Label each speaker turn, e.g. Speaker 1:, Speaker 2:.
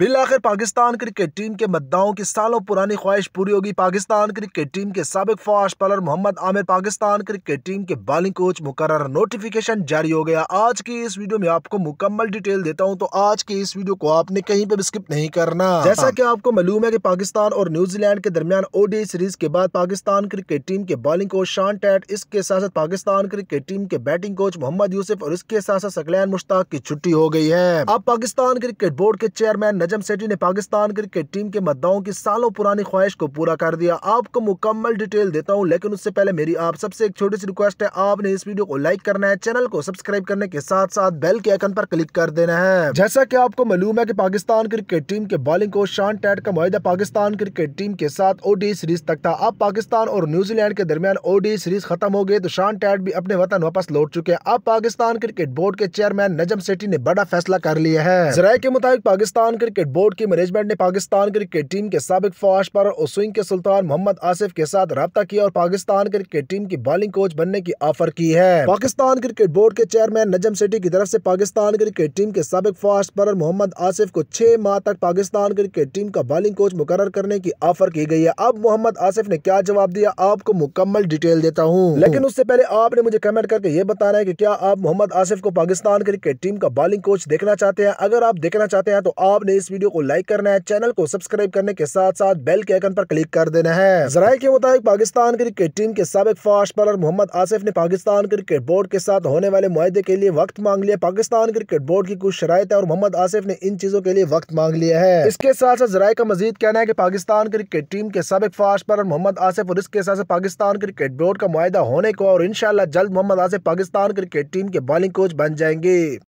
Speaker 1: bill आखिर Pakistan cricket team के मद्दाओं की सालों पुरानी ख्वाहिश पूरी होगी पाकिस्तान क्रिकेट टीम के सबक fast bowler Mohammad Amir Pakistan cricket team के बॉलिंग कोच मुकर नोटिफिकेशन जारी हो गया आज की इस वीडियो में आपको मुकम्मल डिटेल देता हूं तो आज की इस वीडियो को आपने कहीं पर स्किप नहीं करना जैसा की आपको मालूम है की पाकिस्तान और न्यूजीलैंड के दरमियान ओडी सीरीज के बाद पाकिस्तान क्रिकेट टीम के बॉलिंग कोच शान टैट इसके साथ साथ पाकिस्तान क्रिकेट टीम के बैटिंग कोच मोहम्मद यूसुफ और इसके साथ साथ सकलैन मुश्ताक की छुट्टी हो गई है अब पाकिस्तान क्रिकेट बोर्ड के चेयरमैन नजम सेठी ने पाकिस्तान क्रिकेट टीम के मद्दाओं की सालों पुरानी ख्वाहिश को पूरा कर दिया आपको मुकम्मल डिटेल देता हूँ लेकिन उससे पहले मेरी आप सबसे एक छोटी सी रिक्वेस्ट है आपने इस वीडियो को लाइक करना है चैनल को सब्सक्राइब करने के साथ साथ बेल के आइकन पर क्लिक कर देना है जैसा की आपको मालूम है की पाकिस्तान क्रिकेट टीम के बॉलिंग कोच शान टैट का माहिदा पाकिस्तान क्रिकेट टीम के साथ ओडी सीरीज तक था अब पाकिस्तान और न्यूजीलैंड के दरमियान ओडी सीरीज खत्म हो गई तो शान टैट भी अपने वतन वापस लौट चुके हैं अब पाकिस्तान क्रिकेट बोर्ड के चेयरमैन नजम सेठी ने बड़ा फैसला कर लिया है जराये के मुताबिक पाकिस्तान क्रिकेट क्रिकेट बोर्ड की मैनेजमेंट ने पाकिस्तान क्रिकेट टीम के सबक फाश पर स्विंग के सुल्तान मोहम्मद आसिफ के साथ रबता किया और पाकिस्तान क्रिकेट टीम की बॉलिंग कोच बनने की ऑफर की है पाकिस्तान क्रिकेट बोर्ड के चेयरमैन नजम सेठी की तरफ से पाकिस्तान क्रिकेट टीम के सबक फास्ट पर मोहम्मद आसिफ को छह माह तक पाकिस्तान क्रिकेट टीम का बॉलिंग कोच मुकर करने की ऑफर की गई है अब मोहम्मद आसिफ ने क्या जवाब दिया आपको मुकम्मल डिटेल देता हूँ लेकिन उससे पहले आपने मुझे कमेंट करके ये बताना है की क्या आप मोहम्मद आसिफ को पाकिस्तान क्रिकेट टीम का बॉलिंग कोच देखना चाहते हैं अगर आप देखना चाहते हैं तो आपने इस वीडियो को लाइक करना है चैनल को सब्सक्राइब करने के साथ साथ बेल के आइकन पर क्लिक कर देना है जराये के मुताबिक पाकिस्तान क्रिकेट टीम के सबक फास्ट बॉलर मोहम्मद आसिफ ने पाकिस्तान क्रिकेट बोर्ड के साथ होने वाले मुआदे के लिए वक्त मांग लिया पाकिस्तान क्रिकेट बोर्ड की कुछ शराय है और मोहम्मद आसिफ ने इन चीजों के लिए वक्त मांग लिया है इसके साथ साथ जराये का मजीद कहना है की पाकिस्तान क्रिकेट टीम के सबक फास्ट बॉलर मोहम्मद आसिफ और इसके साथ पाकिस्तान क्रिकेट बोर्ड का मुआदा होने को और इनशाला जल्द मोहम्मद आसिफ पाकिस्तान क्रिकेट टीम के बॉलिंग कोच बन जाएंगे